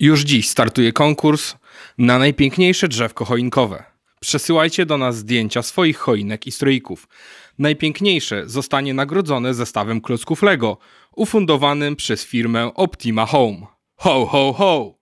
Już dziś startuje konkurs na najpiękniejsze drzewko choinkowe. Przesyłajcie do nas zdjęcia swoich choinek i stroików. Najpiękniejsze zostanie nagrodzone zestawem klocków Lego, ufundowanym przez firmę Optima Home. Ho, ho, ho!